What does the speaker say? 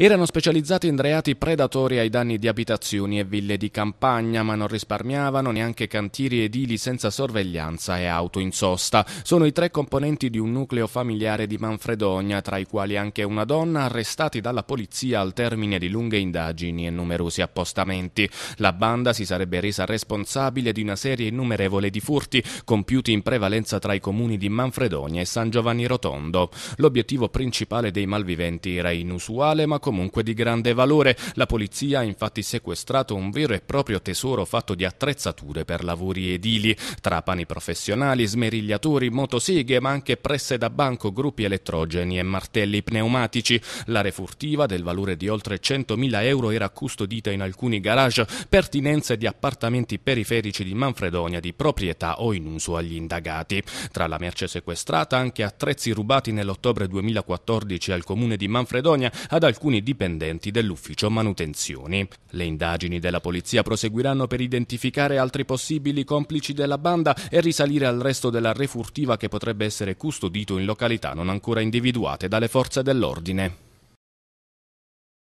Erano specializzati in reati predatori ai danni di abitazioni e ville di campagna, ma non risparmiavano neanche cantieri edili senza sorveglianza e auto in sosta. Sono i tre componenti di un nucleo familiare di Manfredonia, tra i quali anche una donna, arrestati dalla polizia al termine di lunghe indagini e numerosi appostamenti. La banda si sarebbe resa responsabile di una serie innumerevole di furti, compiuti in prevalenza tra i comuni di Manfredonia e San Giovanni Rotondo. L'obiettivo principale dei malviventi era inusuale, ma comunque di grande valore. La polizia ha infatti sequestrato un vero e proprio tesoro fatto di attrezzature per lavori edili, trapani professionali, smerigliatori, motoseghe, ma anche presse da banco, gruppi elettrogeni e martelli pneumatici. L'area furtiva del valore di oltre 100.000 euro era custodita in alcuni garage, pertinenze di appartamenti periferici di Manfredonia di proprietà o in uso agli indagati. Tra la merce sequestrata anche attrezzi rubati nell'ottobre 2014 al comune di Manfredonia ad alcuni alcuni dipendenti dell'ufficio manutenzioni. Le indagini della polizia proseguiranno per identificare altri possibili complici della banda e risalire al resto della refurtiva che potrebbe essere custodito in località non ancora individuate dalle forze dell'ordine.